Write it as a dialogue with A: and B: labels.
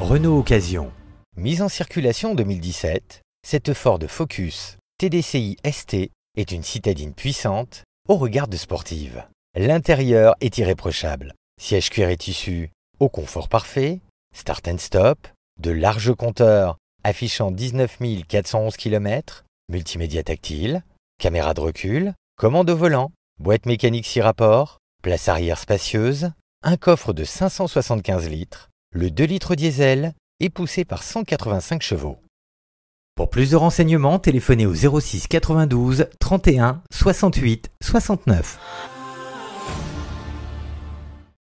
A: Renault Occasion. Mise en circulation en 2017, cette Ford Focus TDCI ST est une citadine puissante au regard de sportive. L'intérieur est irréprochable. Siège cuir et tissu, au confort parfait, start and stop, de larges compteurs affichant 19 411 km, multimédia tactile, caméra de recul, commande au volant, boîte mécanique 6 rapports, place arrière spacieuse, un coffre de 575 litres, le 2 litres diesel est poussé par 185 chevaux. Pour plus de renseignements, téléphonez au 06 92 31 68 69.